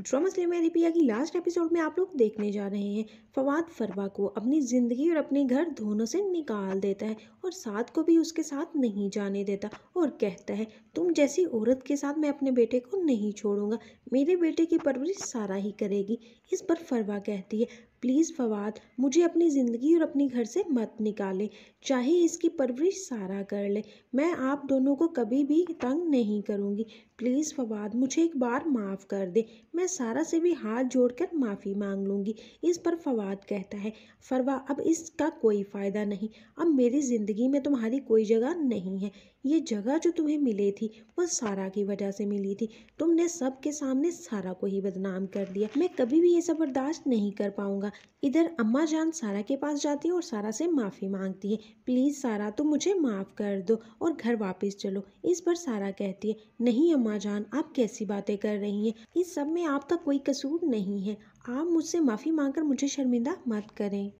drama स्लेमर रिपिया की last episode में आप लोग देखने जा रहे हैं फवाद फरवा को अपनी ज़िंदगी और अपने घर दोनों से निकाल देता है और साथ को भी उसके साथ नहीं जाने देता और कहता है तुम जैसी औरत के साथ मैं अपने बेटे को नहीं छोड़ूंगा मेरे बेटे की परवरिश सारा ही करेगी इस पर फरवा कहती है प्लीज़ फवाद मुझे अपनी ज़िंदगी और अपने घर से मत निकालें चाहे इसकी परवरिश सारा कर ले मैं आप दोनों को कभी भी तंग नहीं करूँगी प्लीज़ फवाद मुझे एक बार माफ़ कर दे मैं सारा से भी हाथ जोड़कर माफ़ी मांग लूँगी इस पर फवाद कहता है फरवा अब इसका कोई फ़ायदा नहीं अब मेरी ज़िंदगी में तुम्हारी कोई जगह नहीं है ये जगह जो तुम्हें मिली थी वो सारा की वजह से मिली थी तुमने के सामने सारा को ही बदनाम कर दिया मैं कभी भी ये सब बर्दाश्त नहीं कर पाऊँगा होगा इधर अम्मा जान सारा के पास जाती है और सारा से माफ़ी मांगती है प्लीज़ सारा तुम मुझे माफ़ कर दो और घर वापस चलो इस पर सारा कहती है नहीं अम्मा जान आप कैसी बातें कर रही हैं इस सब में आपका कोई कसूर नहीं है आप मुझसे माफ़ी मांगकर मुझे शर्मिंदा मत करें